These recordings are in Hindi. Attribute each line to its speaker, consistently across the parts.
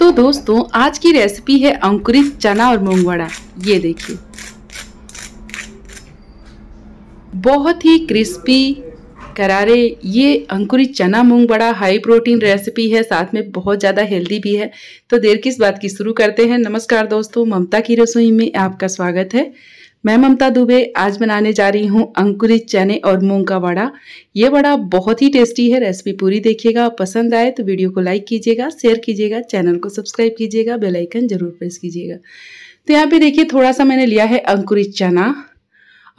Speaker 1: तो दोस्तों आज की रेसिपी है अंकुरित चना और मूंग वड़ा ये देखिए बहुत ही क्रिस्पी करारे ये अंकुरित चना मूंग बड़ा हाई प्रोटीन रेसिपी है साथ में बहुत ज़्यादा हेल्दी भी है तो देर किस बात की शुरू करते हैं नमस्कार दोस्तों ममता की रसोई में आपका स्वागत है मैं ममता दुबे आज बनाने जा रही हूँ अंकुरित चने और मूंग का वड़ा ये वड़ा बहुत ही टेस्टी है रेसिपी पूरी देखिएगा पसंद आए तो वीडियो को लाइक कीजिएगा शेयर कीजिएगा चैनल को सब्सक्राइब कीजिएगा बेल आइकन जरूर प्रेस कीजिएगा तो यहाँ पे देखिए थोड़ा सा मैंने लिया है अंकुरित चना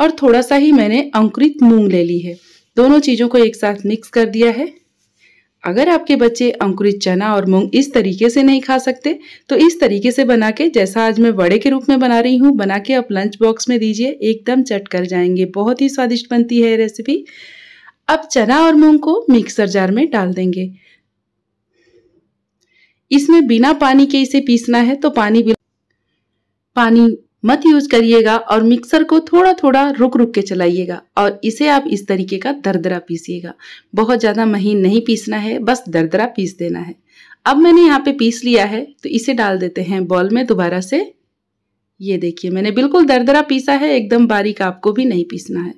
Speaker 1: और थोड़ा सा ही मैंने अंकुरित मूँग ले ली है दोनों चीज़ों को एक साथ मिक्स कर दिया है अगर आपके बच्चे अंकुरित चना और मूंग इस तरीके से नहीं खा सकते तो इस तरीके से बना के जैसा आज मैं बड़े के रूप में बना रही हूँ बना के आप लंच बॉक्स में दीजिए एकदम चट कर जाएंगे बहुत ही स्वादिष्ट बनती है रेसिपी अब चना और मूंग को मिक्सर जार में डाल देंगे इसमें बिना पानी के इसे पीसना है तो पानी पानी मत यूज करिएगा और मिक्सर को थोड़ा थोड़ा रुक रुक के चलाइएगा और इसे आप इस तरीके का दरदरा पीसिएगा बहुत ज़्यादा महीन नहीं पीसना है बस दरदरा पीस देना है अब मैंने यहाँ पे पीस लिया है तो इसे डाल देते हैं बॉल में दोबारा से ये देखिए मैंने बिल्कुल दरदरा पीसा है एकदम बारीक आपको भी नहीं पीसना है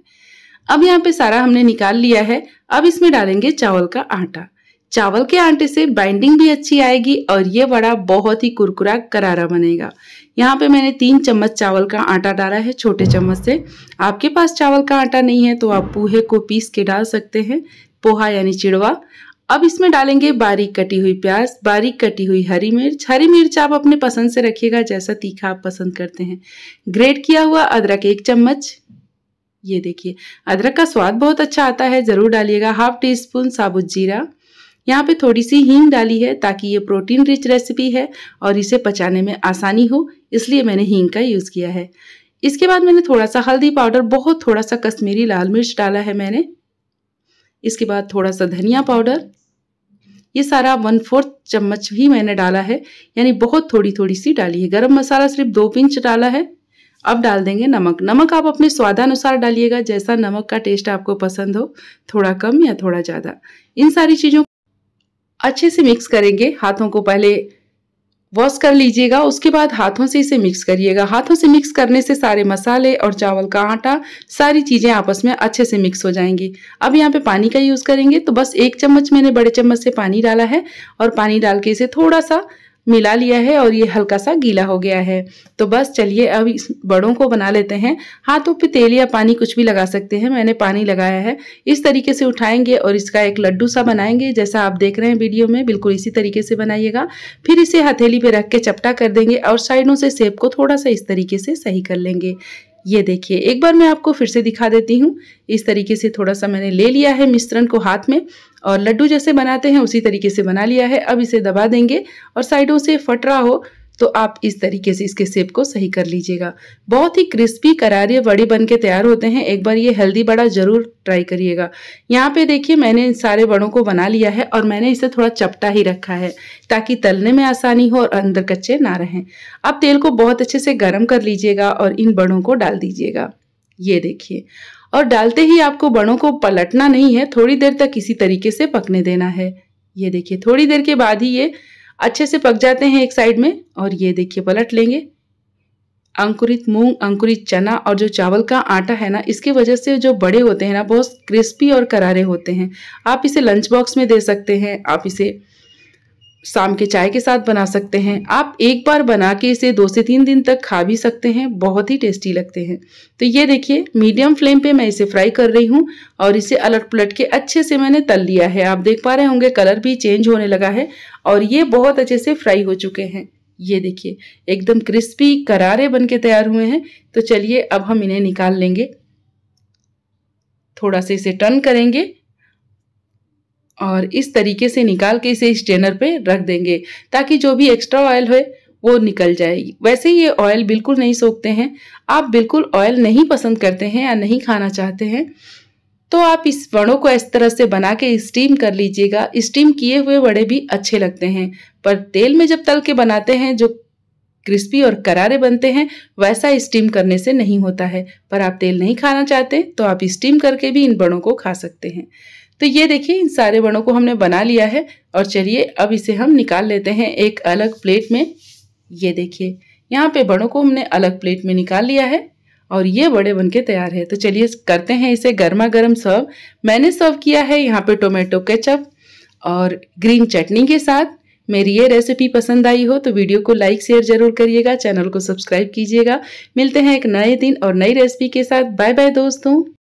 Speaker 1: अब यहाँ पे सारा हमने निकाल लिया है अब इसमें डालेंगे चावल का आटा चावल के आटे से बाइंडिंग भी अच्छी आएगी और ये वड़ा बहुत ही कुरकुरा करारा बनेगा यहाँ पे मैंने तीन चम्मच चावल का आटा डाला है छोटे चम्मच से आपके पास चावल का आटा नहीं है तो आप पोहे को पीस के डाल सकते हैं पोहा यानी चिड़वा अब इसमें डालेंगे बारीक कटी हुई प्याज बारीक कटी हुई हरी मिर्च हरी मिर्च आप अपने पसंद से रखिएगा जैसा तीखा आप पसंद करते हैं ग्रेट किया हुआ अदरक एक चम्मच ये देखिए अदरक का स्वाद बहुत अच्छा आता है ज़रूर डालिएगा हाफ टी स्पून साबुत जीरा यहाँ पे थोड़ी सी हींग डाली है ताकि ये प्रोटीन रिच रेसिपी है और इसे पचाने में आसानी हो इसलिए मैंने हींग का यूज़ किया है इसके बाद मैंने थोड़ा सा हल्दी पाउडर बहुत थोड़ा सा कश्मीरी लाल मिर्च डाला है मैंने इसके बाद थोड़ा सा धनिया पाउडर ये सारा वन फोर्थ चम्मच भी मैंने डाला है यानी बहुत थोड़ी थोड़ी सी डाली है गरम मसाला सिर्फ दो पिंच डाला है अब डाल देंगे नमक नमक आप अपने स्वादानुसार डालिएगा जैसा नमक का टेस्ट आपको पसंद हो थोड़ा कम या थोड़ा ज़्यादा इन सारी चीज़ों अच्छे से मिक्स करेंगे हाथों को पहले वॉश कर लीजिएगा उसके बाद हाथों से इसे मिक्स करिएगा हाथों से मिक्स करने से सारे मसाले और चावल का आटा सारी चीज़ें आपस में अच्छे से मिक्स हो जाएंगी अब यहाँ पे पानी का यूज़ करेंगे तो बस एक चम्मच मैंने बड़े चम्मच से पानी डाला है और पानी डाल के इसे थोड़ा सा मिला लिया है और ये हल्का सा गीला हो गया है तो बस चलिए अब इस बड़ों को बना लेते हैं हाथों पे तेल या पानी कुछ भी लगा सकते हैं मैंने पानी लगाया है इस तरीके से उठाएंगे और इसका एक लड्डू सा बनाएंगे जैसा आप देख रहे हैं वीडियो में बिल्कुल इसी तरीके से बनाइएगा फिर इसे हथेली पर रख के चपटा कर देंगे और साइडों से सेब को थोड़ा सा इस तरीके से सही कर लेंगे ये देखिए एक बार मैं आपको फिर से दिखा देती हूँ इस तरीके से थोड़ा सा मैंने ले लिया है मिश्रण को हाथ में और लड्डू जैसे बनाते हैं उसी तरीके से बना लिया है अब इसे दबा देंगे और साइडों से फट रहा हो तो आप इस तरीके से इसके सेप को सही कर लीजिएगा बहुत ही क्रिस्पी करारे बड़े बन के तैयार होते हैं एक बार ये हेल्दी बड़ा ज़रूर ट्राई करिएगा यहाँ पे देखिए मैंने इन सारे बड़ों को बना लिया है और मैंने इसे थोड़ा चपटा ही रखा है ताकि तलने में आसानी हो और अंदर कच्चे ना रहें अब तेल को बहुत अच्छे से गर्म कर लीजिएगा और इन बड़ों को डाल दीजिएगा ये देखिए और डालते ही आपको बड़ों को पलटना नहीं है थोड़ी देर तक इसी तरीके से पकने देना है ये देखिए थोड़ी देर के बाद ही ये अच्छे से पक जाते हैं एक साइड में और ये देखिए पलट लेंगे अंकुरित मूंग अंकुरित चना और जो चावल का आटा है ना इसकी वजह से जो बड़े होते हैं ना बहुत क्रिस्पी और करारे होते हैं आप इसे लंच बॉक्स में दे सकते हैं आप इसे शाम के चाय के साथ बना सकते हैं आप एक बार बना के इसे दो से तीन दिन तक खा भी सकते हैं बहुत ही टेस्टी लगते हैं तो ये देखिए मीडियम फ्लेम पे मैं इसे फ्राई कर रही हूँ और इसे अलट पलट के अच्छे से मैंने तल लिया है आप देख पा रहे होंगे कलर भी चेंज होने लगा है और ये बहुत अच्छे से फ्राई हो चुके हैं ये देखिए एकदम क्रिस्पी करारे बन के तैयार हुए हैं तो चलिए अब हम इन्हें निकाल लेंगे थोड़ा सा इसे टर्न करेंगे और इस तरीके से निकाल के इसे स्टेनर पे रख देंगे ताकि जो भी एक्स्ट्रा ऑयल हो वो निकल जाए वैसे ये ऑयल बिल्कुल नहीं सोखते हैं आप बिल्कुल ऑयल नहीं पसंद करते हैं या नहीं खाना चाहते हैं तो आप इस वड़ों को इस तरह से बना के स्टीम कर लीजिएगा स्टीम किए हुए वड़े भी अच्छे लगते हैं पर तेल में जब तल के बनाते हैं जो क्रिस्पी और करारे बनते हैं वैसा स्टीम करने से नहीं होता है पर आप तेल नहीं खाना चाहते तो आप स्टीम करके भी इन बड़ों को खा सकते हैं तो ये देखिए इन सारे बड़ों को हमने बना लिया है और चलिए अब इसे हम निकाल लेते हैं एक अलग प्लेट में ये देखिए यहाँ पे बड़ों को हमने अलग प्लेट में निकाल लिया है और ये बड़े बनके तैयार है तो चलिए करते हैं इसे गर्मा गर्म सर्व मैंने सर्व किया है यहाँ पे टोमेटो केचप और ग्रीन चटनी के साथ मेरी ये रेसिपी पसंद आई हो तो वीडियो को लाइक शेयर जरूर करिएगा चैनल को सब्सक्राइब कीजिएगा मिलते हैं एक नए दिन और नई रेसिपी के साथ बाय बाय दोस्तों